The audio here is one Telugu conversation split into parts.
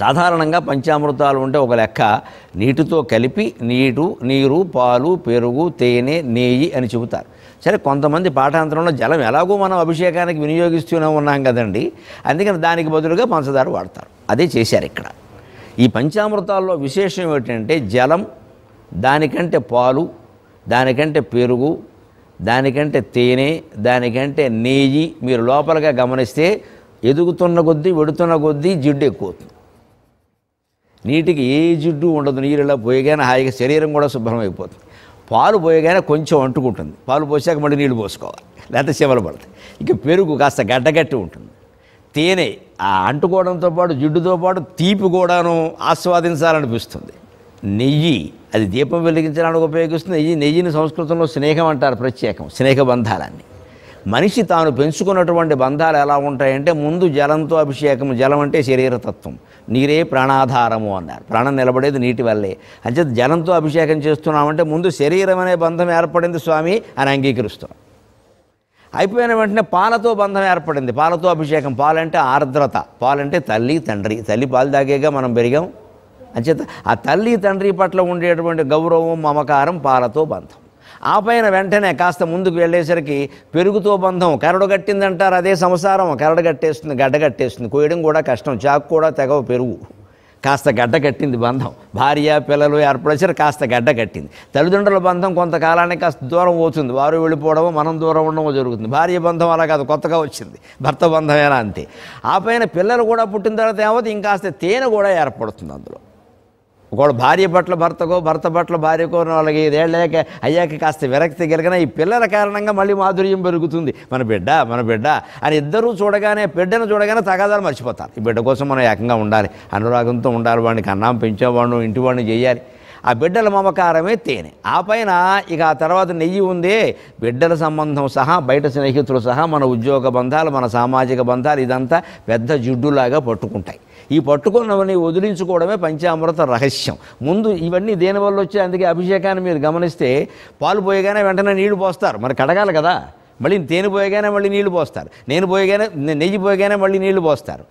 సాధారణంగా పంచామృతాలు ఉంటే ఒక లెక్క నీటితో కలిపి నీటు నీరు పాలు పెరుగు తేనె నెయ్యి అని చెబుతారు సరే కొంతమంది పాఠాంతరంలో జలం ఎలాగో మనం అభిషేకానికి వినియోగిస్తూనే ఉన్నాం కదండి అందుకని దానికి బదులుగా పంచదార వాడతారు అదే చేశారు ఇక్కడ ఈ పంచామృతాల్లో విశేషం ఏమిటంటే జలం దానికంటే పాలు దానికంటే పెరుగు దానికంటే తేనె దానికంటే నెయ్యి మీరు లోపలగా గమనిస్తే ఎదుగుతున్న కొద్దీ వెడుతున్న కొద్దీ జిడ్డు ఎక్కువ అవుతుంది నీటికి ఏ జిడ్డు ఉండదు నీరు ఇలా పోయగానే హాయిగా శరీరం కూడా శుభ్రమైపోతుంది పాలు పోయగానే కొంచెం అంటుకుంటుంది పాలు పోసాక మళ్ళీ నీళ్లు పోసుకోవాలి లేకపోతే శివలు పడతాయి ఇక పెరుగు కాస్త గడ్డగట్టి ఉంటుంది తేనె ఆ అంటుకోవడంతో పాటు జిడ్డుతో పాటు తీపి కూడాను ఆస్వాదించాలనిపిస్తుంది నెయ్యి అది దీపం వెలిగించడానికి ఉపయోగిస్తుంది నెయ్యి నెయ్యిని సంస్కృతంలో స్నేహం అంటారు ప్రత్యేకం స్నేహ బంధాలన్నీ మనిషి తాను పెంచుకున్నటువంటి బంధాలు ఎలా ఉంటాయంటే ముందు జలంతో అభిషేకం జలం అంటే శరీరతత్వం నీరే ప్రాణాధారము అన్నారు ప్రాణం నిలబడేది నీటి వల్లే అంచేత జలంతో అభిషేకం చేస్తున్నామంటే ముందు శరీరం అనే బంధం ఏర్పడింది స్వామి అని అంగీకరిస్తాం అయిపోయిన వెంటనే పాలతో బంధం ఏర్పడింది పాలతో అభిషేకం పాలంటే ఆర్ద్రత పాలంటే తల్లి తండ్రి తల్లి పాలు తాగేగా మనం పెరిగాం అంచేత ఆ తల్లి తండ్రి పట్ల ఉండేటువంటి గౌరవం మమకారం పాలతో బంధం ఆ పైన వెంటనే కాస్త ముందుకు వెళ్ళేసరికి పెరుగుతో బంధం కట్టిందంటారు అదే సంసారం గడ్డ కట్టేస్తుంది కోయడం కూడా కష్టం చాకు కూడా తెగవ పెరుగు కాస్త గడ్డ కట్టింది బంధం భార్య పిల్లలు ఏర్పడేసరికి కాస్త గడ్డ కట్టింది తల్లిదండ్రుల బంధం కొంతకాలానికి కాస్త దూరం అవుతుంది వారు వెళ్ళిపోవడము మనం దూరం ఉండడం జరుగుతుంది భార్య బంధం అలా కాదు కొత్తగా వచ్చింది భర్త బంధం ఎలా అంతే ఆ పైన పిల్లలు కూడా పుట్టిన తర్వాత ఏమవుతుంది ఇంకాస్త తేనె కూడా ఏర్పడుతుంది అందులో ఒకడు భార్య బట్టల భర్తకో భర్త బట్టల భార్యకో వాళ్ళకి ఇదేళ్ళక అయ్యాక కాస్త విరక్తి కలిగిన ఈ పిల్లల కారణంగా మళ్ళీ మాధుర్యం పెరుగుతుంది మన బిడ్డ మన బిడ్డ అని ఇద్దరూ చూడగానే బిడ్డను చూడగానే తగాదాలు మర్చిపోతారు ఈ బిడ్డ కోసం మనం ఏకంగా ఉండాలి అనురాగంతో ఉండాలి వాడిని కన్నాం పెంచేవాడిని ఇంటి వాడిని చేయాలి ఆ బిడ్డల మమకారమే తేనె ఆ పైన ఇక ఆ తర్వాత నెయ్యి ఉందే బిడ్డల సంబంధం సహా బయట స్నేహితులు సహా మన ఉద్యోగ బంధాలు మన సామాజిక బంధాలు ఇదంతా పెద్ద జిడ్డులాగా పట్టుకుంటాయి ఈ పట్టుకున్నవన్నీ వదిలించుకోవడమే పంచామృత రహస్యం ముందు ఇవన్నీ దేనివల్ల వచ్చాయి అందుకే అభిషేకాన్ని మీరు గమనిస్తే పాలు పోయగానే వెంటనే నీళ్లు పోస్తారు మరి కడగాలి కదా మళ్ళీ తేనె పోయగానే మళ్ళీ నీళ్లు పోస్తారు నేను పోయగానే నెయ్యి పోయగానే మళ్ళీ నీళ్లు పోస్తారు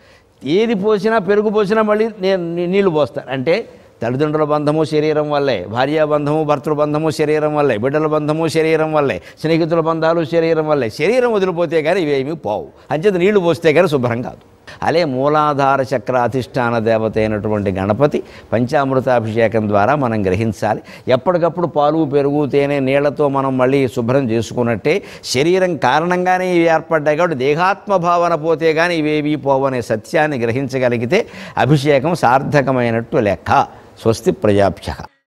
ఏది పోసినా పెరుగు పోసినా మళ్ళీ నేను నీళ్లు పోస్తారు అంటే తల్లిదండ్రుల బంధము శరీరం వల్లే భార్యాబంధము బంధము శరీరం వల్లే బిడ్డల బంధము శరీరం వల్లే స్నేహితుల బంధాలు శరీరం వల్లే శరీరం వదిలిపోతే కానీ ఇవేమీ పోవు అంచేత నీళ్లు పోస్తే కానీ శుభ్రం కాదు అలే మూలాధార చక్ర అధిష్టాన దేవత అయినటువంటి గణపతి పంచామృతాభిషేకం ద్వారా మనం గ్రహించాలి ఎప్పటికప్పుడు పాలు పెరుగు తేనె నీళ్లతో మనం మళ్ళీ శుభ్రం చేసుకున్నట్టే శరీరం కారణంగానే ఇవి ఏర్పడ్డాయి కాబట్టి దేహాత్మ భావన పోతే కానీ ఇవేవి పోవనే సత్యాన్ని గ్రహించగలిగితే అభిషేకం సార్థకమైనట్టు లెక్క स्वस्ति प्रजाभ्य